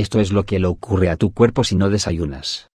Esto es lo que le ocurre a tu cuerpo si no desayunas.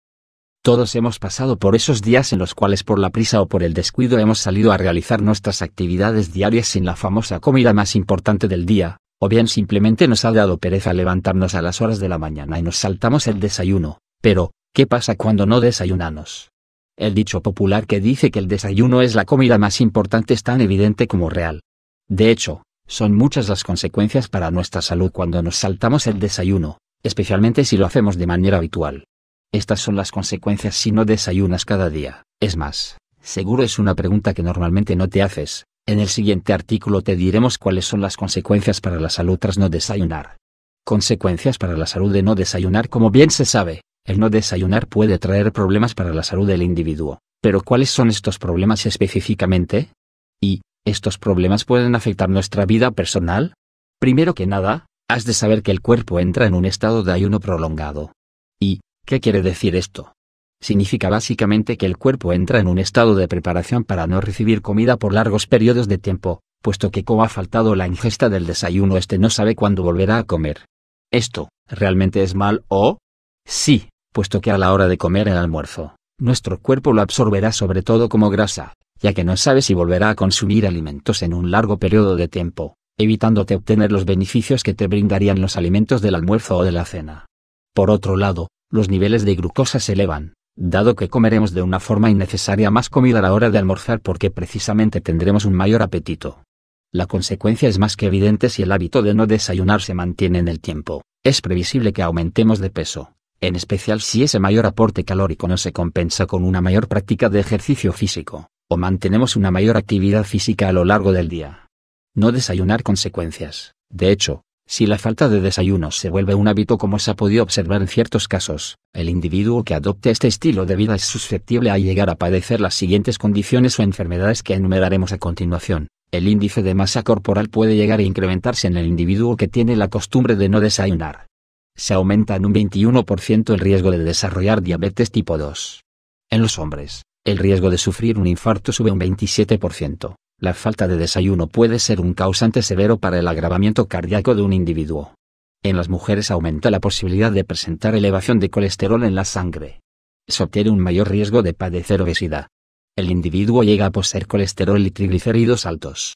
Todos hemos pasado por esos días en los cuales por la prisa o por el descuido hemos salido a realizar nuestras actividades diarias sin la famosa comida más importante del día, o bien simplemente nos ha dado pereza levantarnos a las horas de la mañana y nos saltamos el desayuno. Pero, ¿qué pasa cuando no desayunamos? El dicho popular que dice que el desayuno es la comida más importante es tan evidente como real. De hecho, son muchas las consecuencias para nuestra salud cuando nos saltamos el desayuno, especialmente si lo hacemos de manera habitual. Estas son las consecuencias si no desayunas cada día. Es más, seguro es una pregunta que normalmente no te haces. En el siguiente artículo te diremos cuáles son las consecuencias para la salud tras no desayunar. Consecuencias para la salud de no desayunar Como bien se sabe, el no desayunar puede traer problemas para la salud del individuo. Pero ¿cuáles son estos problemas específicamente? Y, ¿estos problemas pueden afectar nuestra vida personal? Primero que nada, has de saber que el cuerpo entra en un estado de ayuno prolongado. ¿Y qué quiere decir esto? Significa básicamente que el cuerpo entra en un estado de preparación para no recibir comida por largos periodos de tiempo, puesto que como ha faltado la ingesta del desayuno este no sabe cuándo volverá a comer. ¿Esto realmente es mal o? Sí, puesto que a la hora de comer el almuerzo, nuestro cuerpo lo absorberá sobre todo como grasa, ya que no sabe si volverá a consumir alimentos en un largo periodo de tiempo, evitándote obtener los beneficios que te brindarían los alimentos del almuerzo o de la cena. Por otro lado, los niveles de glucosa se elevan, dado que comeremos de una forma innecesaria más comida a la hora de almorzar porque precisamente tendremos un mayor apetito. La consecuencia es más que evidente si el hábito de no desayunar se mantiene en el tiempo, es previsible que aumentemos de peso, en especial si ese mayor aporte calórico no se compensa con una mayor práctica de ejercicio físico, o mantenemos una mayor actividad física a lo largo del día. No desayunar consecuencias. De hecho, si la falta de desayuno se vuelve un hábito como se ha podido observar en ciertos casos, el individuo que adopte este estilo de vida es susceptible a llegar a padecer las siguientes condiciones o enfermedades que enumeraremos a continuación. El índice de masa corporal puede llegar a incrementarse en el individuo que tiene la costumbre de no desayunar. Se aumenta en un 21% el riesgo de desarrollar diabetes tipo 2. En los hombres, el riesgo de sufrir un infarto sube un 27%. La falta de desayuno puede ser un causante severo para el agravamiento cardíaco de un individuo. En las mujeres aumenta la posibilidad de presentar elevación de colesterol en la sangre. Se obtiene un mayor riesgo de padecer obesidad. El individuo llega a poseer colesterol y triglicéridos altos.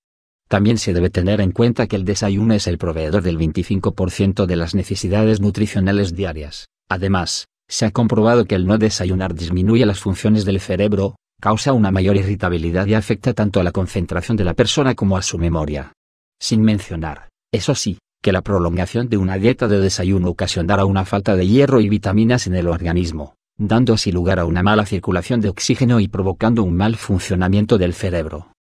También se debe tener en cuenta que el desayuno es el proveedor del 25% de las necesidades nutricionales diarias. Además, se ha comprobado que el no desayunar disminuye las funciones del cerebro, causa una mayor irritabilidad y afecta tanto a la concentración de la persona como a su memoria. Sin mencionar, eso sí, que la prolongación de una dieta de desayuno ocasionará una falta de hierro y vitaminas en el organismo, dando así lugar a una mala circulación de oxígeno y provocando un mal funcionamiento del cerebro.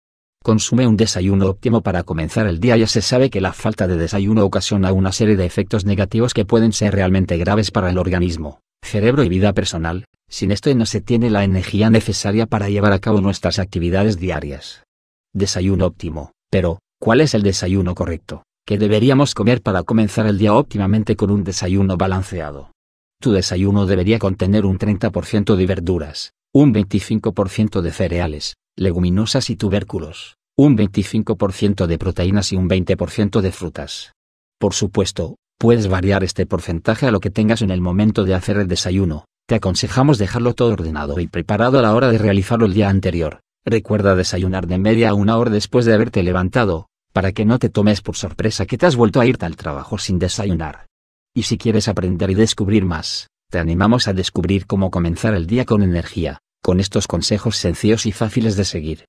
Consume un desayuno óptimo para comenzar el día. Ya se sabe que la falta de desayuno ocasiona una serie de efectos negativos que pueden ser realmente graves para el organismo, cerebro y vida personal, sin esto no se tiene la energía necesaria para llevar a cabo nuestras actividades diarias. Desayuno óptimo. Pero, ¿cuál es el desayuno correcto? ¿Qué deberíamos comer para comenzar el día óptimamente con un desayuno balanceado? Tu desayuno debería contener un 30% de verduras, un 25% de cereales, leguminosas y tubérculos, un 25% de proteínas y un 20% de frutas. Por supuesto, puedes variar este porcentaje a lo que tengas en el momento de hacer el desayuno, te aconsejamos dejarlo todo ordenado y preparado a la hora de realizarlo el día anterior. Recuerda desayunar de media a una hora después de haberte levantado, para que no te tomes por sorpresa que te has vuelto a irte al trabajo sin desayunar. Y si quieres aprender y descubrir más, te animamos a descubrir cómo comenzar el día con energía, con estos consejos sencillos y fáciles de seguir.